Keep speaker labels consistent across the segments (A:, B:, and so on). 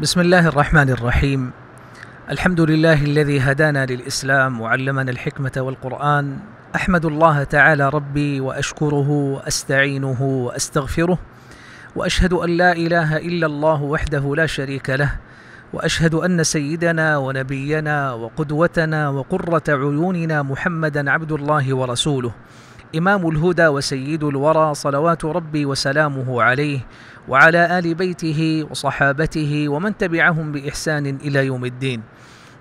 A: بسم الله الرحمن الرحيم الحمد لله الذي هدانا للإسلام وعلمنا الحكمة والقرآن أحمد الله تعالى ربي وأشكره واستعينه وأستغفره وأشهد أن لا إله إلا الله وحده لا شريك له واشهد ان سيدنا ونبينا وقدوتنا وقره عيوننا محمدا عبد الله ورسوله إمام الهدى وسيد الورى صلوات ربي وسلامه عليه وعلى آل بيته وصحابته ومن تبعهم بإحسان إلى يوم الدين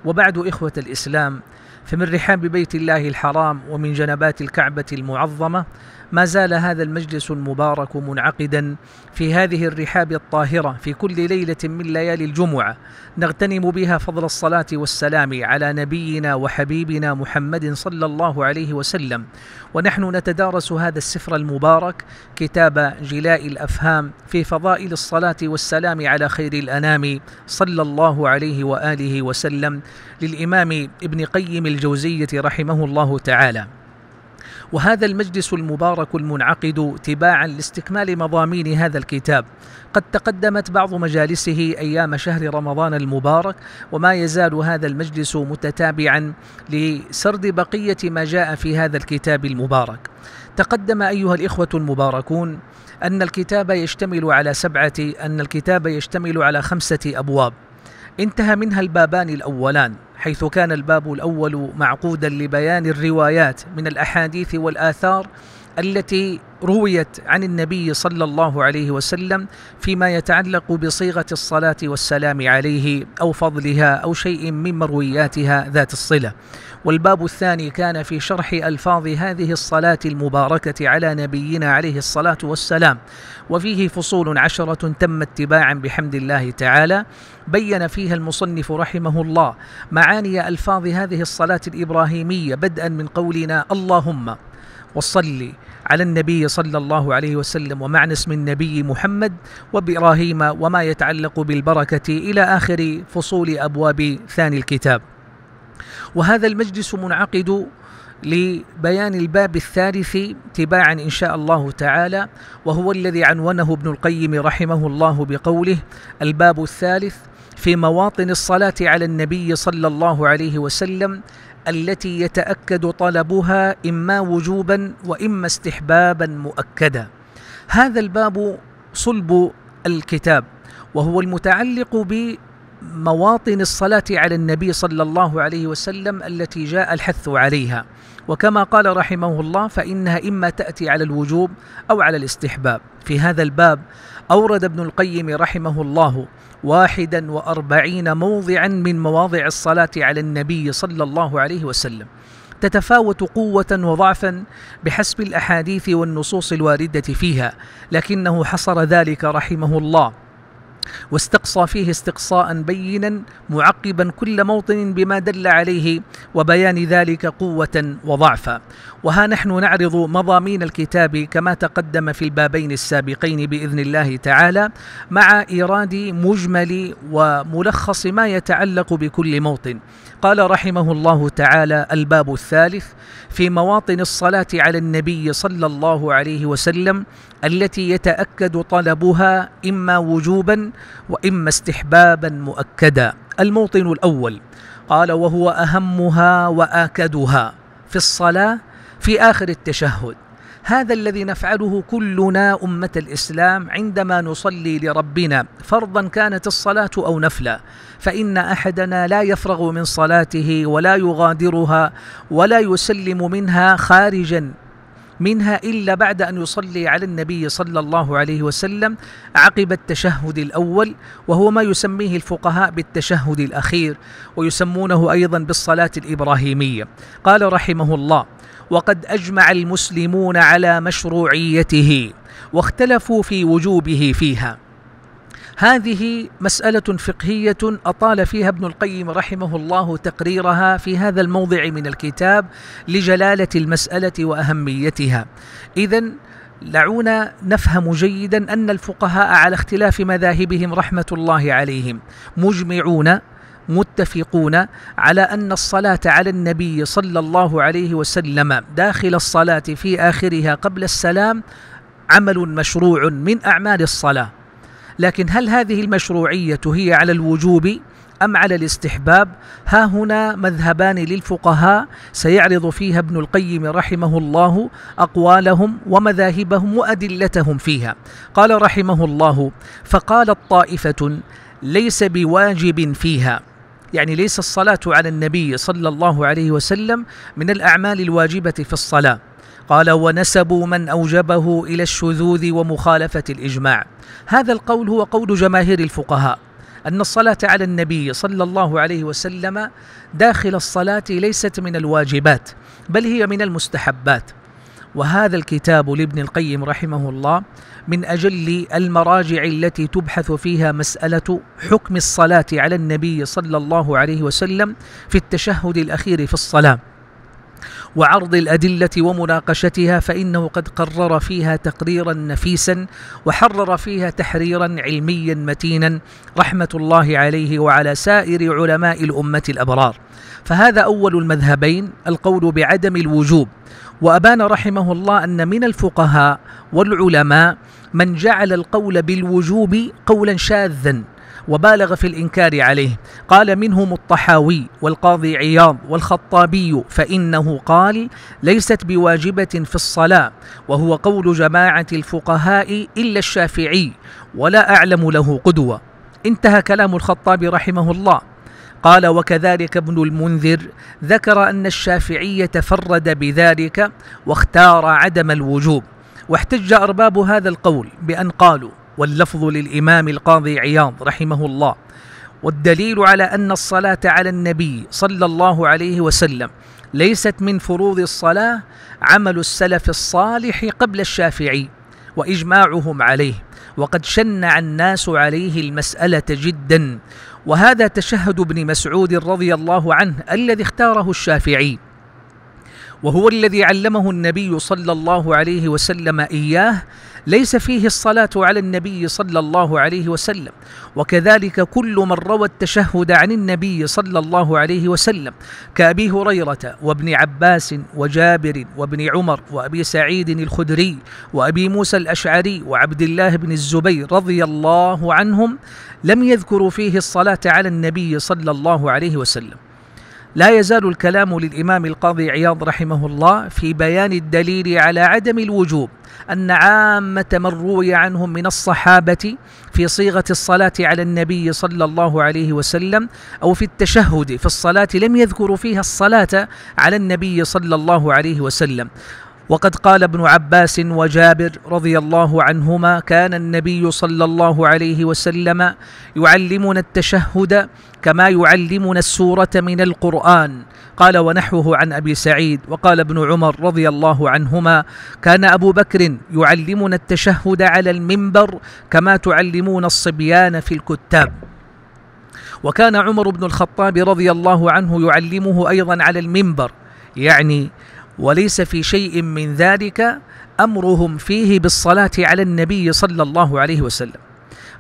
A: وبعد إخوة الإسلام فمن رحاب بيت الله الحرام ومن جنبات الكعبة المعظمة ما زال هذا المجلس المبارك منعقدا في هذه الرحاب الطاهرة في كل ليلة من ليالي الجمعة نغتنم بها فضل الصلاة والسلام على نبينا وحبيبنا محمد صلى الله عليه وسلم ونحن نتدارس هذا السفر المبارك كتاب جلاء الأفهام في فضائل الصلاة والسلام على خير الأنام صلى الله عليه وآله وسلم للإمام ابن قيم الجوزية رحمه الله تعالى وهذا المجلس المبارك المنعقد تباعا لاستكمال مضامين هذا الكتاب قد تقدمت بعض مجالسه أيام شهر رمضان المبارك وما يزال هذا المجلس متتابعا لسرد بقية ما جاء في هذا الكتاب المبارك تقدم أيها الإخوة المباركون أن الكتاب يشتمل على سبعة أن الكتاب يشتمل على خمسة أبواب انتهى منها البابان الأولان حيث كان الباب الاول معقودا لبيان الروايات من الاحاديث والاثار التي رويت عن النبي صلى الله عليه وسلم فيما يتعلق بصيغه الصلاه والسلام عليه او فضلها او شيء من مروياتها ذات الصله والباب الثاني كان في شرح ألفاظ هذه الصلاة المباركة على نبينا عليه الصلاة والسلام وفيه فصول عشرة تم اتباعا بحمد الله تعالى بين فيها المصنف رحمه الله معاني ألفاظ هذه الصلاة الإبراهيمية بدءا من قولنا اللهم وصلي على النبي صلى الله عليه وسلم ومعنى اسم النبي محمد وبإبراهيم وما يتعلق بالبركة إلى آخر فصول أبواب ثاني الكتاب وهذا المجلس منعقد لبيان الباب الثالث تباعا ان شاء الله تعالى وهو الذي عنونه ابن القيم رحمه الله بقوله الباب الثالث في مواطن الصلاه على النبي صلى الله عليه وسلم التي يتاكد طلبها اما وجوبا واما استحبابا مؤكدا هذا الباب صلب الكتاب وهو المتعلق ب مواطن الصلاة على النبي صلى الله عليه وسلم التي جاء الحث عليها وكما قال رحمه الله فإنها إما تأتي على الوجوب أو على الاستحباب في هذا الباب أورد ابن القيم رحمه الله واحدا وأربعين موضعا من مواضع الصلاة على النبي صلى الله عليه وسلم تتفاوت قوة وضعفا بحسب الأحاديث والنصوص الواردة فيها لكنه حصر ذلك رحمه الله واستقصى فيه استقصاء بينا معقبا كل موطن بما دل عليه وبيان ذلك قوة وضعفا وها نحن نعرض مضامين الكتاب كما تقدم في البابين السابقين بإذن الله تعالى مع إيراد مجمل وملخص ما يتعلق بكل موطن قال رحمه الله تعالى الباب الثالث في مواطن الصلاة على النبي صلى الله عليه وسلم التي يتأكد طلبها إما وجوبا وإما استحبابا مؤكدا الموطن الأول قال وهو أهمها وآكدها في الصلاة في آخر التشهد هذا الذي نفعله كلنا أمة الإسلام عندما نصلي لربنا فرضا كانت الصلاة أو نفلا فإن أحدنا لا يفرغ من صلاته ولا يغادرها ولا يسلم منها خارجا منها إلا بعد أن يصلي على النبي صلى الله عليه وسلم عقب التشهد الأول وهو ما يسميه الفقهاء بالتشهد الأخير ويسمونه أيضا بالصلاة الإبراهيمية قال رحمه الله وقد أجمع المسلمون على مشروعيته واختلفوا في وجوبه فيها هذه مسألة فقهية أطال فيها ابن القيم رحمه الله تقريرها في هذا الموضع من الكتاب لجلالة المسألة وأهميتها. إذا دعونا نفهم جيدا أن الفقهاء على اختلاف مذاهبهم رحمة الله عليهم مجمعون متفقون على ان الصلاه على النبي صلى الله عليه وسلم داخل الصلاه في اخرها قبل السلام عمل مشروع من اعمال الصلاه لكن هل هذه المشروعية هي على الوجوب أم على الاستحباب ها هنا مذهبان للفقهاء سيعرض فيها ابن القيم رحمه الله أقوالهم ومذاهبهم وأدلتهم فيها قال رحمه الله فقالت طائفة ليس بواجب فيها يعني ليس الصلاة على النبي صلى الله عليه وسلم من الأعمال الواجبة في الصلاة قال ونسبوا من أوجبه إلى الشذوذ ومخالفة الإجماع هذا القول هو قول جماهير الفقهاء أن الصلاة على النبي صلى الله عليه وسلم داخل الصلاة ليست من الواجبات بل هي من المستحبات وهذا الكتاب لابن القيم رحمه الله من أجل المراجع التي تبحث فيها مسألة حكم الصلاة على النبي صلى الله عليه وسلم في التشهد الأخير في الصلاة وعرض الأدلة ومناقشتها فإنه قد قرر فيها تقريرا نفيسا وحرر فيها تحريرا علميا متينا رحمة الله عليه وعلى سائر علماء الأمة الأبرار فهذا أول المذهبين القول بعدم الوجوب وأبان رحمه الله أن من الفقهاء والعلماء من جعل القول بالوجوب قولا شاذا وبالغ في الإنكار عليه قال منهم الطحاوي والقاضي عياض والخطابي فإنه قال ليست بواجبة في الصلاة وهو قول جماعة الفقهاء إلا الشافعي ولا أعلم له قدوة انتهى كلام الخطاب رحمه الله قال وكذلك ابن المنذر ذكر أن الشافعي تفرد بذلك واختار عدم الوجوب واحتج أرباب هذا القول بأن قالوا واللفظ للامام القاضي عياض رحمه الله والدليل على ان الصلاه على النبي صلى الله عليه وسلم ليست من فروض الصلاه عمل السلف الصالح قبل الشافعي واجماعهم عليه وقد شنع الناس عليه المساله جدا وهذا تشهد ابن مسعود رضي الله عنه الذي اختاره الشافعي وهو الذي علمه النبي صلى الله عليه وسلم اياه ليس فيه الصلاة على النبي صلى الله عليه وسلم وكذلك كل من روى التشهد عن النبي صلى الله عليه وسلم كأبي هريرة وابن عباس وجابر وابن عمر وأبي سعيد الخدري وأبي موسى الأشعري وعبد الله بن الزبير رضي الله عنهم لم يذكروا فيه الصلاة على النبي صلى الله عليه وسلم لا يزال الكلام للإمام القاضي عياض رحمه الله في بيان الدليل على عدم الوجوب أن عامة من روي عنهم من الصحابة في صيغة الصلاة على النبي صلى الله عليه وسلم أو في التشهد في الصلاة لم يذكروا فيها الصلاة على النبي صلى الله عليه وسلم وقد قال ابن عباس وجابر رضي الله عنهما كان النبي صلى الله عليه وسلم يعلمنا التشهد كما يعلمنا السورة من القرآن قال ونحوه عن أبي سعيد وقال ابن عمر رضي الله عنهما كان أبو بكر يعلمنا التشهد على المنبر كما تعلمون الصبيان في الكتاب وكان عمر بن الخطاب رضي الله عنه يعلمه أيضا على المنبر يعني وليس في شيء من ذلك امرهم فيه بالصلاه على النبي صلى الله عليه وسلم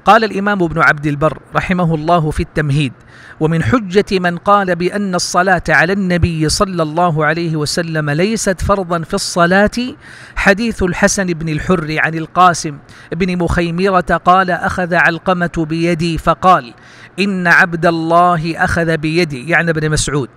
A: قال الامام ابن عبد البر رحمه الله في التمهيد ومن حجه من قال بان الصلاه على النبي صلى الله عليه وسلم ليست فرضا في الصلاه حديث الحسن بن الحر عن القاسم بن مخيمره قال اخذ علقمه بيدي فقال ان عبد الله اخذ بيدي يعني ابن مسعود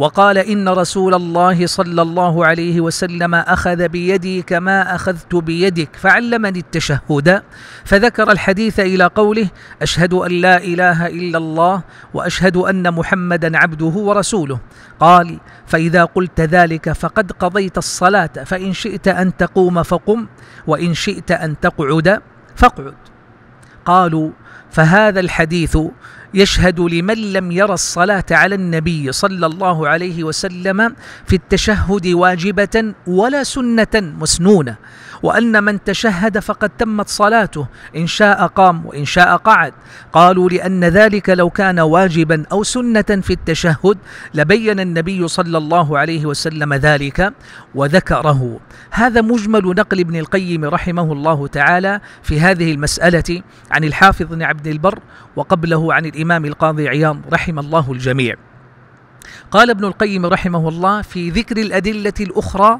A: وقال إن رسول الله صلى الله عليه وسلم أخذ بيدي كما أخذت بيدك فعلمني التشهد فذكر الحديث إلى قوله أشهد أن لا إله إلا الله وأشهد أن محمدا عبده ورسوله قال فإذا قلت ذلك فقد قضيت الصلاة فإن شئت أن تقوم فقم وإن شئت أن تقعد فاقعد قالوا فهذا الحديث يشهد لمن لم ير الصلاة على النبي صلى الله عليه وسلم في التشهد واجبة ولا سنة مسنونة وأن من تشهد فقد تمت صلاته إن شاء قام وإن شاء قعد قالوا لأن ذلك لو كان واجبا أو سنة في التشهد لبين النبي صلى الله عليه وسلم ذلك وذكره هذا مجمل نقل ابن القيم رحمه الله تعالى في هذه المسألة عن الحافظ بن عبد البر وقبله عن الإمام القاضي عياض رحم الله الجميع قال ابن القيم رحمه الله في ذكر الأدلة الأخرى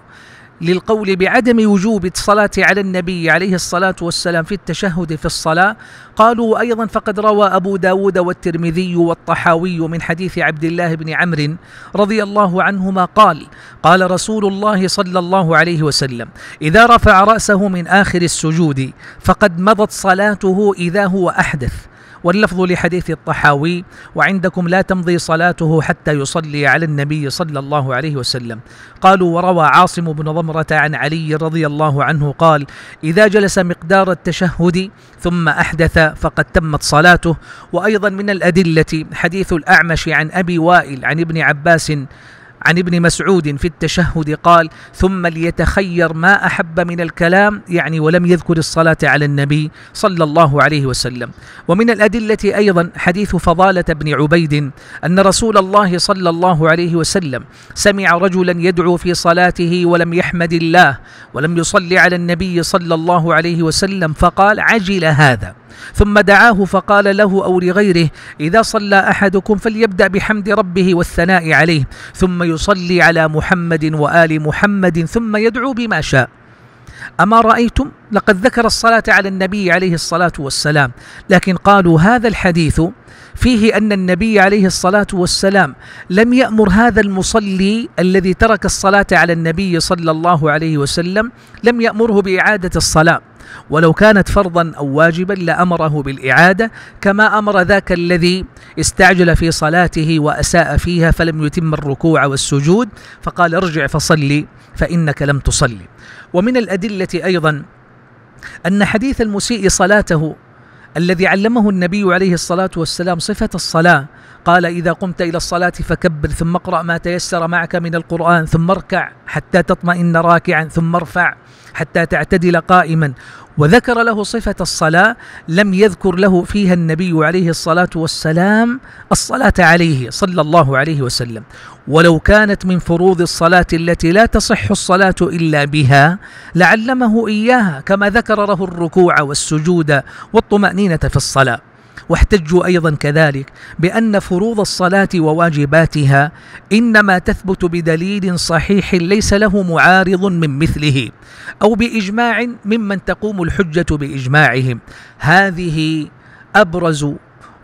A: للقول بعدم وجوب الصلاة على النبي عليه الصلاة والسلام في التشهد في الصلاة قالوا أيضا فقد روى أبو داود والترمذي والطحاوي من حديث عبد الله بن عمرو رضي الله عنهما قال قال رسول الله صلى الله عليه وسلم إذا رفع رأسه من آخر السجود فقد مضت صلاته إذا هو أحدث واللفظ لحديث الطحاوي وعندكم لا تمضي صلاته حتى يصلي على النبي صلى الله عليه وسلم قالوا وروى عاصم بن ضمرة عن علي رضي الله عنه قال إذا جلس مقدار التشهد ثم أحدث فقد تمت صلاته وأيضا من الأدلة حديث الأعمش عن أبي وائل عن ابن عباس عن ابن مسعود في التشهد قال ثم ليتخير ما احب من الكلام يعني ولم يذكر الصلاه على النبي صلى الله عليه وسلم ومن الادله ايضا حديث فضاله بن عبيد ان رسول الله صلى الله عليه وسلم سمع رجلا يدعو في صلاته ولم يحمد الله ولم يصلي على النبي صلى الله عليه وسلم فقال عجل هذا ثم دعاه فقال له أو لغيره إذا صلى أحدكم فليبدأ بحمد ربه والثناء عليه ثم يصلي على محمد وآل محمد ثم يدعو بما شاء أما رأيتم لقد ذكر الصلاة على النبي عليه الصلاة والسلام لكن قالوا هذا الحديث فيه أن النبي عليه الصلاة والسلام لم يأمر هذا المصلي الذي ترك الصلاة على النبي صلى الله عليه وسلم لم يأمره بإعادة الصلاة ولو كانت فرضا أو واجبا لأمره بالإعادة كما أمر ذاك الذي استعجل في صلاته وأساء فيها فلم يتم الركوع والسجود فقال ارجع فصلي فإنك لم تصلي ومن الأدلة أيضا أن حديث المسيء صلاته الذي علمه النبي عليه الصلاة والسلام صفة الصلاة قال إذا قمت إلى الصلاة فكبر ثم اقرأ ما تيسر معك من القرآن ثم اركع حتى تطمئن راكعا ثم ارفع حتى تعتدل قائما وذكر له صفة الصلاة لم يذكر له فيها النبي عليه الصلاة والسلام الصلاة عليه صلى الله عليه وسلم ولو كانت من فروض الصلاة التي لا تصح الصلاة إلا بها لعلمه إياها كما ذكر له الركوع والسجود والطمأنينة في الصلاة واحتجوا أيضا كذلك بأن فروض الصلاة وواجباتها إنما تثبت بدليل صحيح ليس له معارض من مثله أو بإجماع ممن تقوم الحجة بإجماعهم هذه أبرز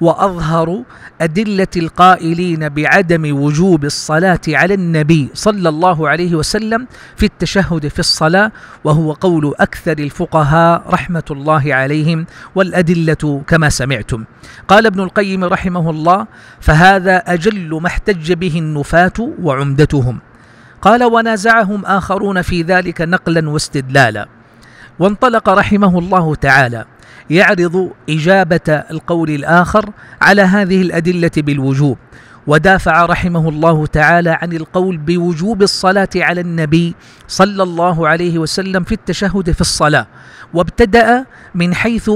A: واظهر ادله القائلين بعدم وجوب الصلاه على النبي صلى الله عليه وسلم في التشهد في الصلاه وهو قول اكثر الفقهاء رحمه الله عليهم والادله كما سمعتم قال ابن القيم رحمه الله فهذا اجل ما احتج به النفاه وعمدتهم قال ونازعهم اخرون في ذلك نقلا واستدلالا وانطلق رحمه الله تعالى يعرض إجابة القول الآخر على هذه الأدلة بالوجوب ودافع رحمه الله تعالى عن القول بوجوب الصلاة على النبي صلى الله عليه وسلم في التشهد في الصلاة وابتدأ من حيث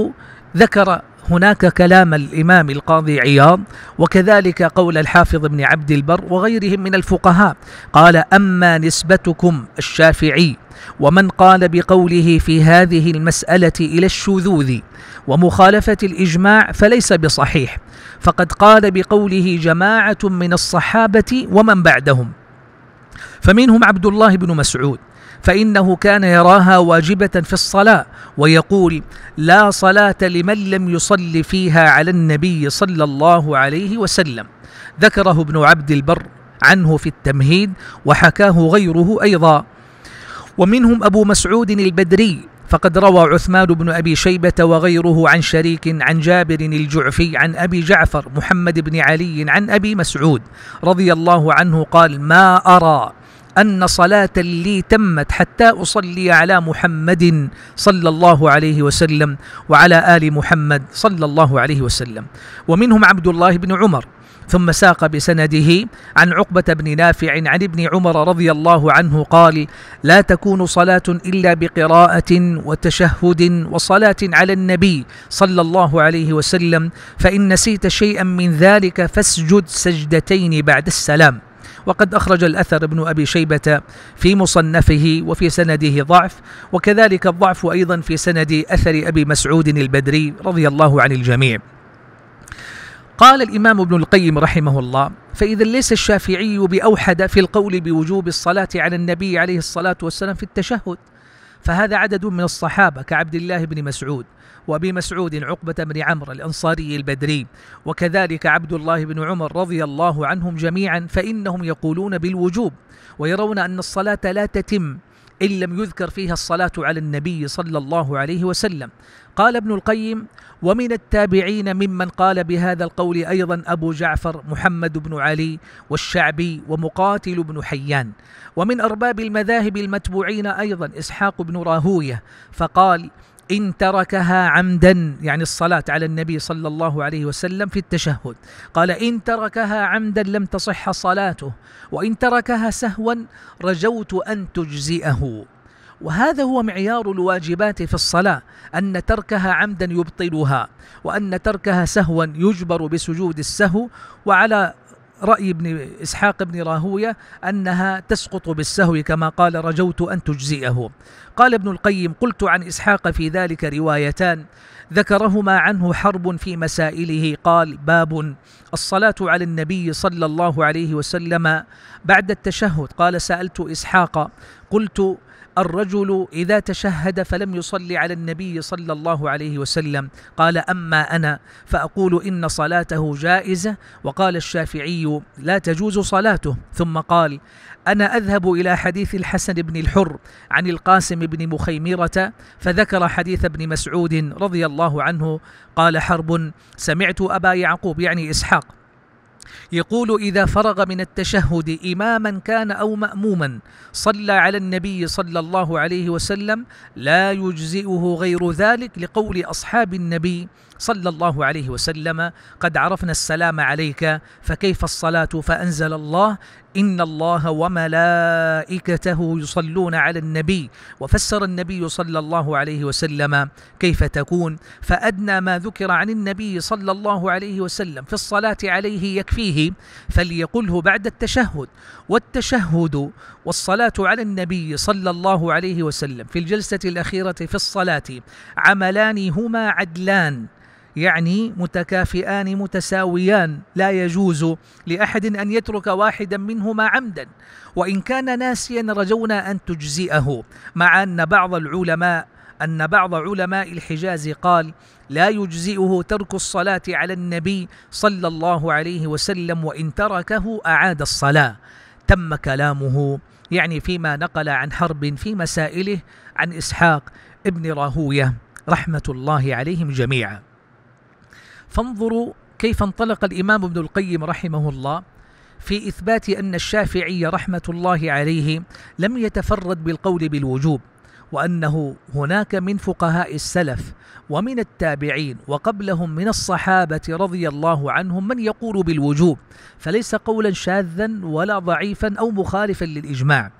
A: ذكر هناك كلام الإمام القاضي عياض وكذلك قول الحافظ بن عبد البر وغيرهم من الفقهاء قال أما نسبتكم الشافعي ومن قال بقوله في هذه المسألة إلى الشذوذ ومخالفة الإجماع فليس بصحيح فقد قال بقوله جماعة من الصحابة ومن بعدهم فمنهم عبد الله بن مسعود فإنه كان يراها واجبة في الصلاة ويقول لا صلاة لمن لم يصل فيها على النبي صلى الله عليه وسلم ذكره ابن عبد البر عنه في التمهيد وحكاه غيره أيضا ومنهم أبو مسعود البدري فقد روى عثمان بن أبي شيبة وغيره عن شريك عن جابر الجعفي عن أبي جعفر محمد بن علي عن أبي مسعود رضي الله عنه قال ما أرى أن صلاة لي تمت حتى أصلي على محمد صلى الله عليه وسلم وعلى آل محمد صلى الله عليه وسلم ومنهم عبد الله بن عمر ثم ساق بسنده عن عقبة بن نافع عن ابن عمر رضي الله عنه قال لا تكون صلاة إلا بقراءة وتشهد وصلاة على النبي صلى الله عليه وسلم فإن نسيت شيئا من ذلك فاسجد سجدتين بعد السلام وقد أخرج الأثر ابن أبي شيبة في مصنفه وفي سنده ضعف وكذلك الضعف أيضا في سند أثر أبي مسعود البدري رضي الله عن الجميع قال الإمام ابن القيم رحمه الله فإذا ليس الشافعي بأوحد في القول بوجوب الصلاة على النبي عليه الصلاة والسلام في التشهد فهذا عدد من الصحابة كعبد الله بن مسعود وأبي مسعود عقبة بن عمرو الأنصاري البدري وكذلك عبد الله بن عمر رضي الله عنهم جميعا فإنهم يقولون بالوجوب ويرون أن الصلاة لا تتم إن لم يذكر فيها الصلاة على النبي صلى الله عليه وسلم قال ابن القيم ومن التابعين ممن قال بهذا القول أيضا أبو جعفر محمد بن علي والشعبي ومقاتل بن حيان ومن أرباب المذاهب المتبوعين أيضا إسحاق بن راهوية فقال إن تركها عمدا يعني الصلاة على النبي صلى الله عليه وسلم في التشهد قال إن تركها عمدا لم تصح صلاته وإن تركها سهوا رجوت أن تجزئه وهذا هو معيار الواجبات في الصلاة أن تركها عمدا يبطلها وأن تركها سهوا يجبر بسجود السهو وعلى رأي ابن إسحاق بن راهوية أنها تسقط بالسهو كما قال رجوت أن تجزئه قال ابن القيم قلت عن إسحاق في ذلك روايتان ذكرهما عنه حرب في مسائله قال باب الصلاة على النبي صلى الله عليه وسلم بعد التشهد قال سألت إسحاق قلت الرجل إذا تشهد فلم يصلي على النبي صلى الله عليه وسلم قال أما أنا فأقول إن صلاته جائزة وقال الشافعي لا تجوز صلاته ثم قال أنا أذهب إلى حديث الحسن بن الحر عن القاسم بن مخيمرة فذكر حديث ابن مسعود رضي الله عنه قال حرب سمعت أبا يعقوب يعني إسحاق يقول إذا فرغ من التشهد إماما كان أو مأموما صلى على النبي صلى الله عليه وسلم لا يجزئه غير ذلك لقول أصحاب النبي صلى الله عليه وسلم قد عرفنا السلام عليك فكيف الصلاة فأنزل الله إن الله وملائكته يصلون على النبي وفسر النبي صلى الله عليه وسلم كيف تكون فأدنى ما ذكر عن النبي صلى الله عليه وسلم في الصلاة عليه يكفيه فليقله بعد التشهد والتشهد والصلاة على النبي صلى الله عليه وسلم في الجلسة الأخيرة في الصلاة عملان هما عدلان يعني متكافئان متساويان لا يجوز لاحد ان يترك واحدا منهما عمدا وان كان ناسيا رجونا ان تجزئه مع ان بعض العلماء ان بعض علماء الحجاز قال لا يجزئه ترك الصلاه على النبي صلى الله عليه وسلم وان تركه اعاد الصلاه تم كلامه يعني فيما نقل عن حرب في مسائله عن اسحاق ابن راهويه رحمه الله عليهم جميعا فانظروا كيف انطلق الإمام ابن القيم رحمه الله في إثبات أن الشافعي رحمة الله عليه لم يتفرد بالقول بالوجوب وأنه هناك من فقهاء السلف ومن التابعين وقبلهم من الصحابة رضي الله عنهم من يقول بالوجوب فليس قولا شاذا ولا ضعيفا أو مخالفا للإجماع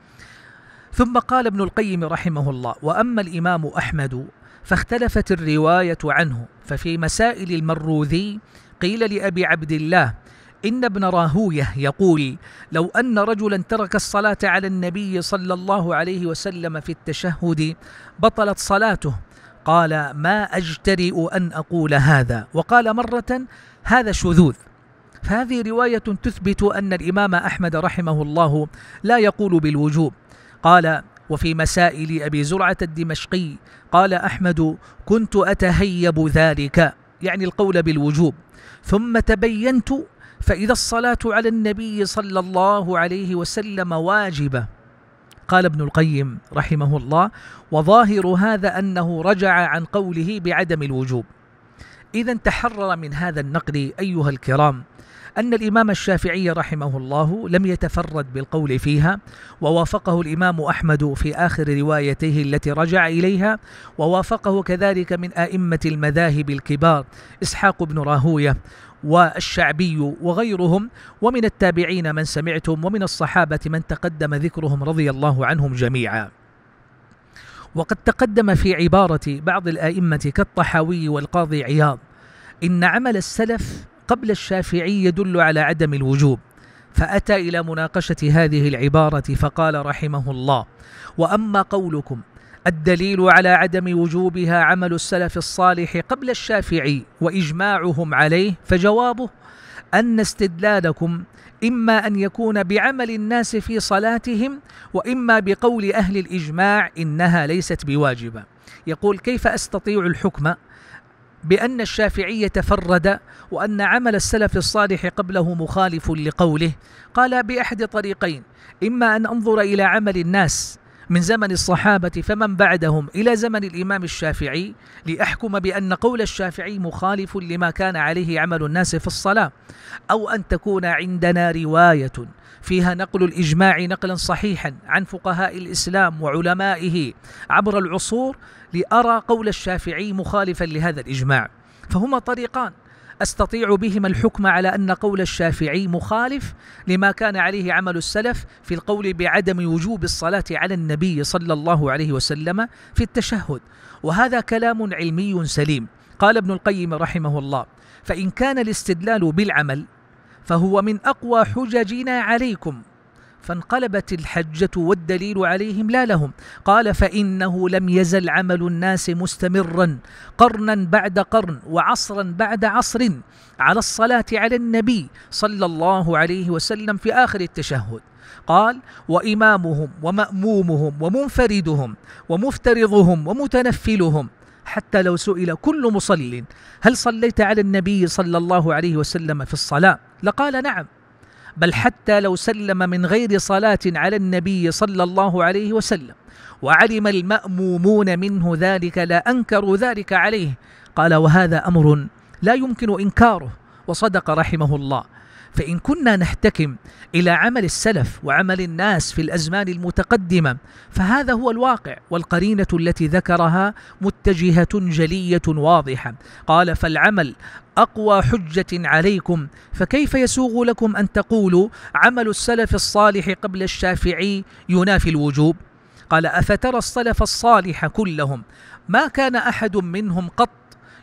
A: ثم قال ابن القيم رحمه الله وأما الإمام أحمد فاختلفت الرواية عنه ففي مسائل المروذي قيل لأبي عبد الله إن ابن راهوية يقول لو أن رجلا ترك الصلاة على النبي صلى الله عليه وسلم في التشهد بطلت صلاته قال ما أجترئ أن أقول هذا وقال مرة هذا شذوذ فهذه رواية تثبت أن الإمام أحمد رحمه الله لا يقول بالوجوب قال وفي مسائل أبي زرعة الدمشقي قال أحمد كنت أتهيب ذلك يعني القول بالوجوب ثم تبينت فإذا الصلاة على النبي صلى الله عليه وسلم واجبة قال ابن القيم رحمه الله وظاهر هذا أنه رجع عن قوله بعدم الوجوب إذا تحرر من هذا النقد أيها الكرام أن الإمام الشافعي رحمه الله لم يتفرد بالقول فيها ووافقه الإمام أحمد في آخر روايته التي رجع إليها ووافقه كذلك من آئمة المذاهب الكبار إسحاق بن راهوية والشعبي وغيرهم ومن التابعين من سمعتم ومن الصحابة من تقدم ذكرهم رضي الله عنهم جميعا وقد تقدم في عبارة بعض الآئمة كالطحاوي والقاضي عياض إن عمل السلف قبل الشافعي يدل على عدم الوجوب فأتى إلى مناقشة هذه العبارة فقال رحمه الله وأما قولكم الدليل على عدم وجوبها عمل السلف الصالح قبل الشافعي وإجماعهم عليه فجوابه أن استدلالكم إما أن يكون بعمل الناس في صلاتهم وإما بقول أهل الإجماع إنها ليست بواجبة يقول كيف أستطيع الحكم بأن الشافعي تفرد وأن عمل السلف الصالح قبله مخالف لقوله قال بأحد طريقين إما أن أنظر إلى عمل الناس من زمن الصحابة فمن بعدهم إلى زمن الإمام الشافعي لأحكم بأن قول الشافعي مخالف لما كان عليه عمل الناس في الصلاة أو أن تكون عندنا رواية فيها نقل الإجماع نقلا صحيحا عن فقهاء الإسلام وعلمائه عبر العصور لأرى قول الشافعي مخالفا لهذا الإجماع فهما طريقان استطيع بهما الحكم على ان قول الشافعي مخالف لما كان عليه عمل السلف في القول بعدم وجوب الصلاه على النبي صلى الله عليه وسلم في التشهد وهذا كلام علمي سليم قال ابن القيم رحمه الله فان كان الاستدلال بالعمل فهو من أقوى حججنا عليكم فانقلبت الحجة والدليل عليهم لا لهم قال فإنه لم يزل عمل الناس مستمرا قرنا بعد قرن وعصرا بعد عصر على الصلاة على النبي صلى الله عليه وسلم في آخر التشهد قال وإمامهم ومأمومهم ومنفردهم ومفترضهم ومتنفلهم حتى لو سئل كل مصل هل صليت على النبي صلى الله عليه وسلم في الصلاة لقال نعم بل حتى لو سلم من غير صلاة على النبي صلى الله عليه وسلم وعلم المأمومون منه ذلك لا أنكروا ذلك عليه قال وهذا أمر لا يمكن إنكاره وصدق رحمه الله فإن كنا نحتكم إلى عمل السلف وعمل الناس في الأزمان المتقدمة فهذا هو الواقع والقرينة التي ذكرها متجهة جلية واضحة قال فالعمل أقوى حجة عليكم فكيف يسوغ لكم أن تقولوا عمل السلف الصالح قبل الشافعي ينافي الوجوب قال أفترى السلف الصالح كلهم ما كان أحد منهم قط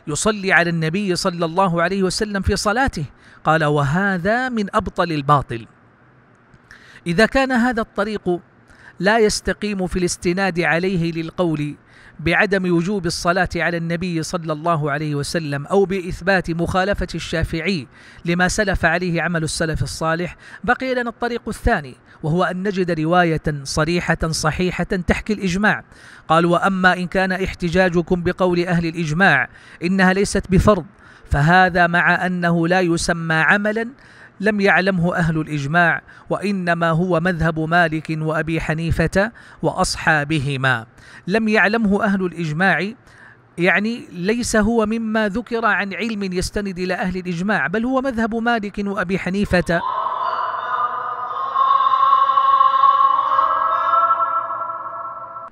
A: يصلي على النبي صلى الله عليه وسلم في صلاته قال وهذا من ابطل الباطل اذا كان هذا الطريق لا يستقيم في الاستناد عليه للقول بعدم وجوب الصلاة على النبي صلى الله عليه وسلم أو بإثبات مخالفة الشافعي لما سلف عليه عمل السلف الصالح بقي لنا الطريق الثاني وهو أن نجد رواية صريحة صحيحة تحكي الإجماع قال وأما إن كان احتجاجكم بقول أهل الإجماع إنها ليست بفرض فهذا مع أنه لا يسمى عملا لم يعلمه أهل الإجماع وإنما هو مذهب مالك وأبي حنيفة وأصحابهما لم يعلمه أهل الإجماع يعني ليس هو مما ذكر عن علم يستند إلى أهل الإجماع بل هو مذهب مالك وأبي حنيفة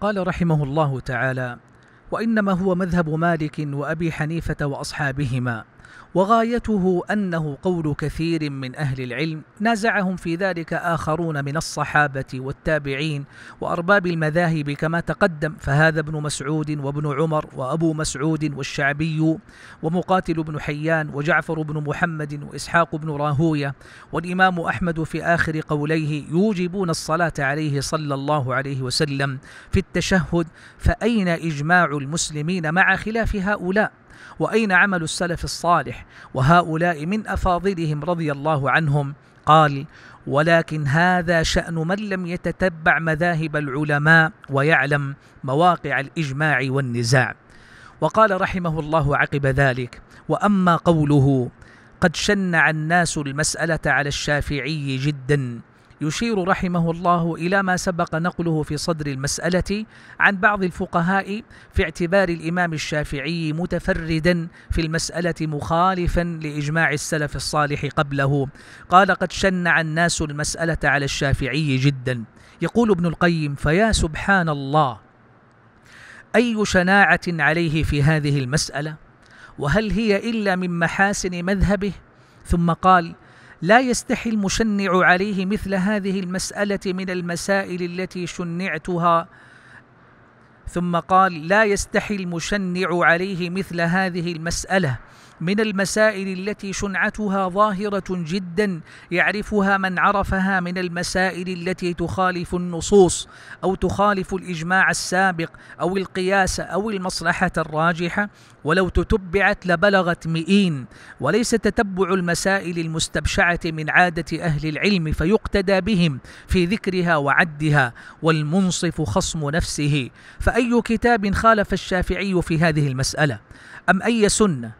A: قال رحمه الله تعالى وإنما هو مذهب مالك وأبي حنيفة وأصحابهما وغايته أنه قول كثير من أهل العلم نازعهم في ذلك آخرون من الصحابة والتابعين وأرباب المذاهب كما تقدم فهذا ابن مسعود وابن عمر وأبو مسعود والشعبي ومقاتل بن حيان وجعفر بن محمد وإسحاق بن راهوية والإمام أحمد في آخر قوليه يوجبون الصلاة عليه صلى الله عليه وسلم في التشهد فأين إجماع المسلمين مع خلاف هؤلاء وأين عمل السلف الصالح وهؤلاء من أفاضلهم رضي الله عنهم قال ولكن هذا شأن من لم يتتبع مذاهب العلماء ويعلم مواقع الإجماع والنزاع وقال رحمه الله عقب ذلك وأما قوله قد شنع الناس المسألة على الشافعي جداً يشير رحمه الله إلى ما سبق نقله في صدر المسألة عن بعض الفقهاء في اعتبار الإمام الشافعي متفردا في المسألة مخالفا لإجماع السلف الصالح قبله قال قد شنع الناس المسألة على الشافعي جدا يقول ابن القيم فيا سبحان الله أي شناعة عليه في هذه المسألة وهل هي إلا من محاسن مذهبه ثم قال لا يستحي المشنع عليه مثل هذه المسألة من المسائل التي شنعتها ثم قال لا يستحي المشنع عليه مثل هذه المسألة من المسائل التي شنعتها ظاهرة جدا يعرفها من عرفها من المسائل التي تخالف النصوص أو تخالف الإجماع السابق أو القياس أو المصلحة الراجحة ولو تتبعت لبلغت مئين وليس تتبع المسائل المستبشعة من عادة أهل العلم فيقتدى بهم في ذكرها وعدها والمنصف خصم نفسه فأي كتاب خالف الشافعي في هذه المسألة أم أي سنة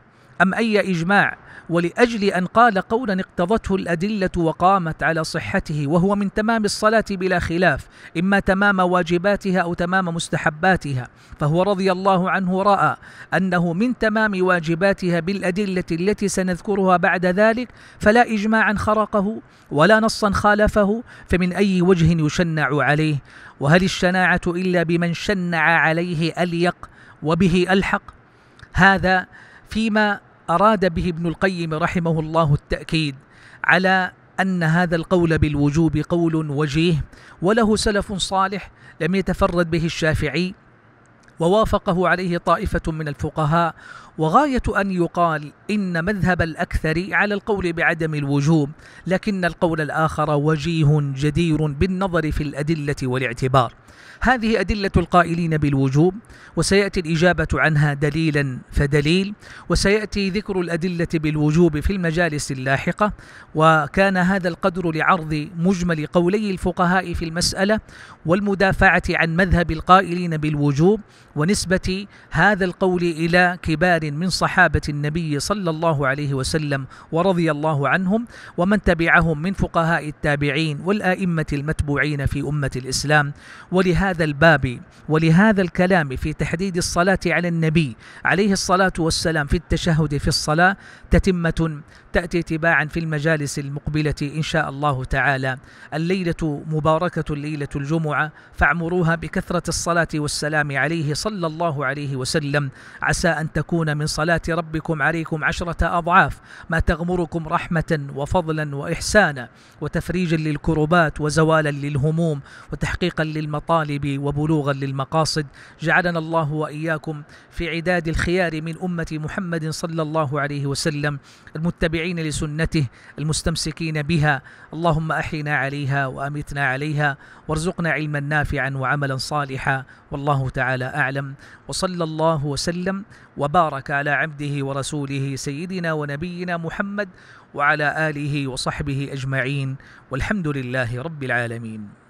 A: أم أي إجماع ولأجل أن قال قولا اقتضته الأدلة وقامت على صحته وهو من تمام الصلاة بلا خلاف إما تمام واجباتها أو تمام مستحباتها فهو رضي الله عنه رأى أنه من تمام واجباتها بالأدلة التي سنذكرها بعد ذلك فلا إجماعا خرقه ولا نصا خالفه فمن أي وجه يشنع عليه وهل الشناعة إلا بمن شنع عليه أليق وبه ألحق هذا فيما أراد به ابن القيم رحمه الله التأكيد على أن هذا القول بالوجوب قول وجيه وله سلف صالح لم يتفرد به الشافعي ووافقه عليه طائفة من الفقهاء وغاية أن يقال إن مذهب الأكثر على القول بعدم الوجوب لكن القول الآخر وجيه جدير بالنظر في الأدلة والاعتبار هذه أدلة القائلين بالوجوب وسيأتي الإجابة عنها دليلا فدليل وسيأتي ذكر الأدلة بالوجوب في المجالس اللاحقة وكان هذا القدر لعرض مجمل قولي الفقهاء في المسألة والمدافعة عن مذهب القائلين بالوجوب ونسبة هذا القول إلى كبار من صحابة النبي صلى الله عليه وسلم ورضي الله عنهم ومن تبعهم من فقهاء التابعين والآئمة المتبوعين في أمة الإسلام ولهذا الباب ولهذا الكلام في تحديد الصلاة على النبي عليه الصلاة والسلام في التشهد في الصلاة تتمة تأتي تباعا في المجالس المقبلة إن شاء الله تعالى الليلة مباركة ليلة الجمعة فاعمروها بكثرة الصلاة والسلام عليه صلى الله عليه وسلم عسى أن تكون من صلاة ربكم عليكم عشرة أضعاف ما تغمركم رحمة وفضلا وإحسانا وتفريجا للكربات وزوالا للهموم وتحقيقا للمطالب وبلوغا للمقاصد جعلنا الله وإياكم في عداد الخيار من أمة محمد صلى الله عليه وسلم المتبع التابعين لسنته المستمسكين بها اللهم أحينا عليها وأمتنا عليها وارزقنا علما نافعا وعملا صالحا والله تعالى أعلم وصلى الله وسلم وبارك على عبده ورسوله سيدنا ونبينا محمد وعلى آله وصحبه أجمعين والحمد لله رب العالمين